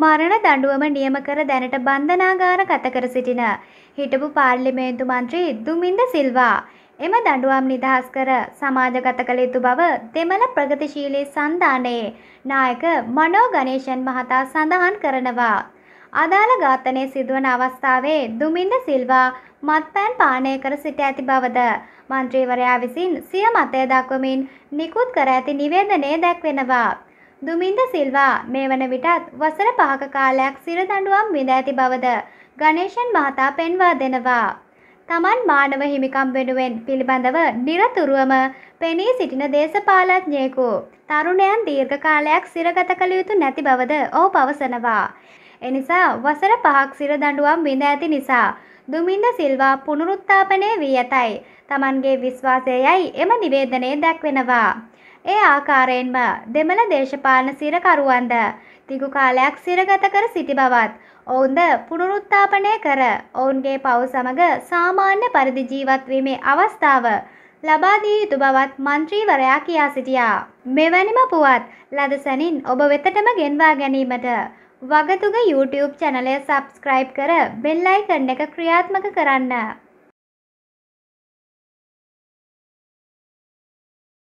මරණ දඬුවම නියම කර දැනට බන්ධනාගාර ගත කර සිටින හිටපු පාර්ලිමේන්තු මන්ත්‍රී දුමින්ද සිල්වා එම දඬුවම් නිදහස් කර සමාජගත කළ යුතු බව දෙමළ ප්‍රගතිශීලී සන්ධානයේ නායක මනෝ ගණේෂන් මහතා සඳහන් කරනවා. අදාළ ඝාතනය සිදුවන අවස්ථාවේ දුමින්ද සිල්වා මත්පැන් පානය කර සිට ඇති බවද මන්ත්‍රීවරයා විසින් සිය මතය දක්වමින් නිකුත් කර ඇති නිවේදනය දැක්වෙනවා. දුමින්ද සිල්වා මේ වන විටත් වසර පහක කාලයක් සිරදඬුවම් විඳ ඇති බවද ගණේෂන් මහතා පෙන්වා දෙනවා. තමන් මානව හිමිකම් වෙනුවෙන් පිළිබඳව නිරතුරුවම පෙනී සිටින දේශපාලඥයෙකු තරුණයන් දීර්ඝ කාලයක් සිරගත කළ යුතු නැති බවද ඔහු පවසනවා. එනිසා වසර පහක් සිර දඬුවම් විඳ ඇති නිසා දුමින්ද සිල්වා පුනරුත්ථාපනය වී ඇතයි. තමන්ගේ විශ්වාසයයි එම නිවේදනයේ දැක්වෙනවා. ඒ ආකාරයෙන්ම දෙමළ දේශපාලන සිරකරුවන්ද දිගු කාලයක් සිරගත කර සිටි බවත් ඔවුන්ද පුනරුත්ථාපනය කර ඔවුන්ගේ පවු සමග සාමාන්‍ය පරිදි ජීවත්වීමේ අවස්ථාව ලබා දී යුතු බවත් මන්ත්‍රීවරයා කියා සිටියා. මෙවැනිම පුවත් ලදසැනින් ඔබ වෙතටම ගෙන්වා ගැනීමට වගතුග YouTube චැනලය සබස්ක්‍රයිබ් කර බෙල්ලයිකන් එක ක්‍රියාත්මක කරන්න.